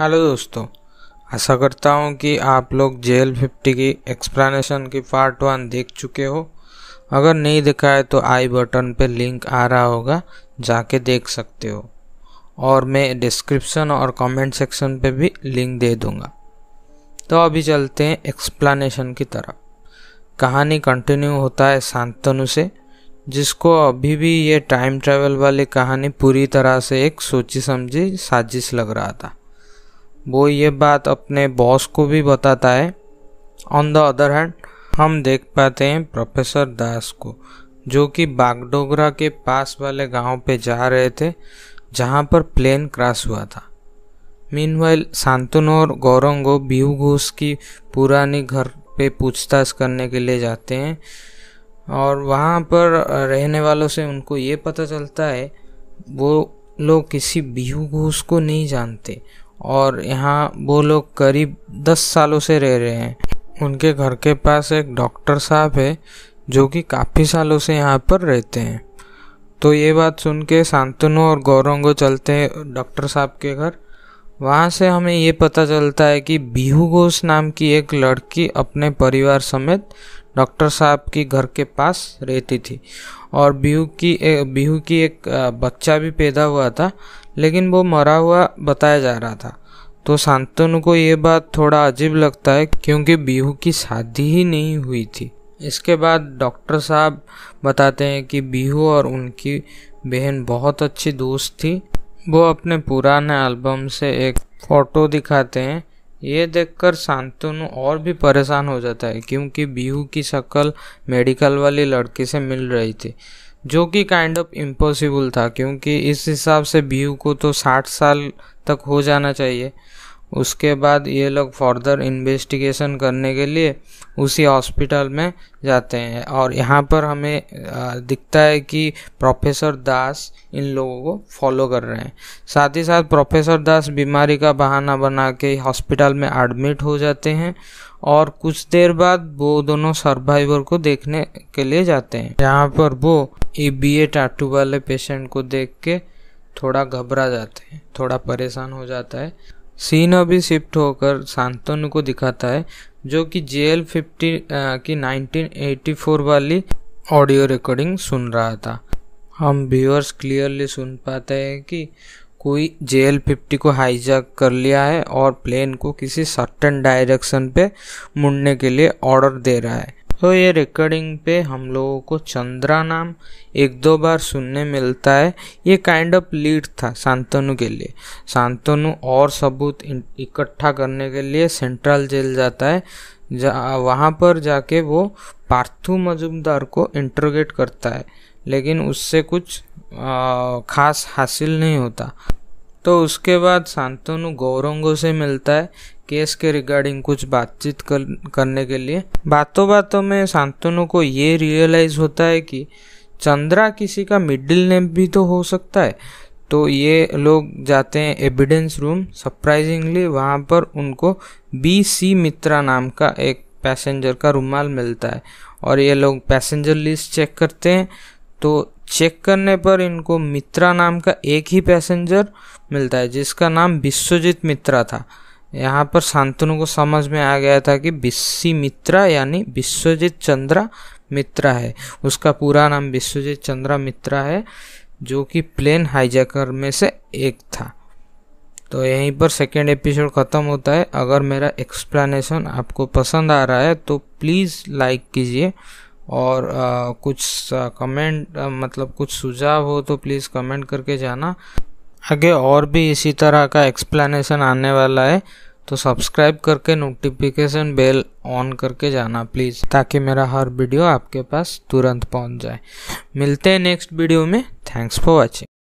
hello दोस्तों आशा करता हूँ कि आप लोग जे एल फिफ्टी की एक्सप्लेनेशन की पार्ट वन देख चुके हो अगर नहीं देखा है तो आई बटन पे लिंक आ रहा होगा जाके देख सकते हो और मैं डिस्क्रिप्शन और कमेंट सेक्शन पे भी लिंक दे दूँगा तो अभी चलते हैं एक्सप्लेनेशन की तरफ कहानी कंटिन्यू होता है शांतनु से जिसको अभी भी ये टाइम ट्रैवल वाली कहानी पूरी तरह से एक सोची समझी साजिश लग रहा था वो ये बात अपने बॉस को भी बताता है ऑन द अदर हैंड हम देख पाते हैं प्रोफेसर दास को जो कि बागडोगरा के पास वाले गांव पे जा रहे थे जहां पर प्लेन क्रॉस हुआ था मीनवाइल शांतनु और गौरंगो बीहू घोष की पुरानी घर पे पूछताछ करने के लिए जाते हैं और वहाँ पर रहने वालों से उनको ये पता चलता है वो लोग किसी बीहू घोष को नहीं जानते और यहाँ वो लोग करीब दस सालों से रह रहे हैं उनके घर के पास एक डॉक्टर साहब है जो कि काफ़ी सालों से यहाँ पर रहते हैं तो ये बात सुन के शांतनु और गौरंगो चलते हैं डॉक्टर साहब के घर वहाँ से हमें ये पता चलता है कि बीहू घोष नाम की एक लड़की अपने परिवार समेत डॉक्टर साहब की घर के पास रहती थी और बिहू की बिहू की एक बच्चा भी पैदा हुआ था लेकिन वो मरा हुआ बताया जा रहा था तो शांतनु को ये बात थोड़ा अजीब लगता है क्योंकि बिहू की शादी ही नहीं हुई थी इसके बाद डॉक्टर साहब बताते हैं कि बिहू और उनकी बहन बहुत अच्छी दोस्त थी वो अपने पुराने एल्बम से एक फ़ोटो दिखाते हैं ये देखकर शांतनु और भी परेशान हो जाता है क्योंकि बीहू की शक्ल मेडिकल वाली लड़की से मिल रही थी जो कि काइंड ऑफ इम्पॉसिबल था क्योंकि इस हिसाब से बीहू को तो साठ साल तक हो जाना चाहिए उसके बाद ये लोग फर्दर इन्वेस्टिगेशन करने के लिए उसी हॉस्पिटल में जाते हैं और यहाँ पर हमें दिखता है कि प्रोफेसर दास इन लोगों को फॉलो कर रहे हैं साथ ही साथ प्रोफेसर दास बीमारी का बहाना बना के हॉस्पिटल में एडमिट हो जाते हैं और कुछ देर बाद वो दोनों सर्वाइवर को देखने के लिए जाते हैं यहाँ पर वो ए बी ए टाटू वाले पेशेंट को देख के थोड़ा घबरा जाते हैं थोड़ा परेशान हो जाता है सीन अभी शिफ्ट होकर सांतनु को दिखाता है जो कि जे एल फिफ्टी की 1984 वाली ऑडियो रिकॉर्डिंग सुन रहा था हम व्यूअर्स क्लियरली सुन पाते हैं कि कोई जे एल फिफ्टी को हाईजैक कर लिया है और प्लेन को किसी सर्टन डायरेक्शन पे मुड़ने के लिए ऑर्डर दे रहा है तो ये रिकॉर्डिंग पे हम लोगों को चंद्रा नाम एक दो बार सुनने मिलता है ये काइंड ऑफ लीड था शांतनु के लिए शांतनु और सबूत इकट्ठा करने के लिए सेंट्रल जेल जाता है जा वहाँ पर जाके वो पार्थु मजुमदार को इंटरोगेट करता है लेकिन उससे कुछ आ, खास हासिल नहीं होता तो उसके बाद शांतनु गौरंगों से मिलता है केस के रिगार्डिंग कुछ बातचीत कर, करने के लिए बातों बातों में शांतनु को ये रियलाइज होता है कि चंद्रा किसी का मिडिल नेम भी तो हो सकता है तो ये लोग जाते हैं एविडेंस रूम सरप्राइजिंगली वहाँ पर उनको बी सी मित्रा नाम का एक पैसेंजर का रुमाल मिलता है और ये लोग पैसेंजर लिस्ट चेक करते हैं तो चेक करने पर इनको मित्रा नाम का एक ही पैसेंजर मिलता है जिसका नाम विश्वजीत मित्रा था यहाँ पर शांतनु को समझ में आ गया था कि बिस्सी मित्रा यानी विश्वजीत चंद्रा मित्रा है उसका पूरा नाम विश्वजीत चंद्रा मित्रा है जो कि प्लेन हाईजैकर में से एक था तो यहीं पर सेकेंड एपिसोड ख़त्म होता है अगर मेरा एक्सप्लेनेशन आपको पसंद आ रहा है तो प्लीज़ लाइक कीजिए और आ, कुछ कमेंट मतलब कुछ सुझाव हो तो प्लीज़ कमेंट करके जाना आगे और भी इसी तरह का एक्सप्लेनेशन आने वाला है तो सब्सक्राइब करके नोटिफिकेशन बेल ऑन करके जाना प्लीज़ ताकि मेरा हर वीडियो आपके पास तुरंत पहुंच जाए मिलते हैं नेक्स्ट वीडियो में थैंक्स फॉर वॉचिंग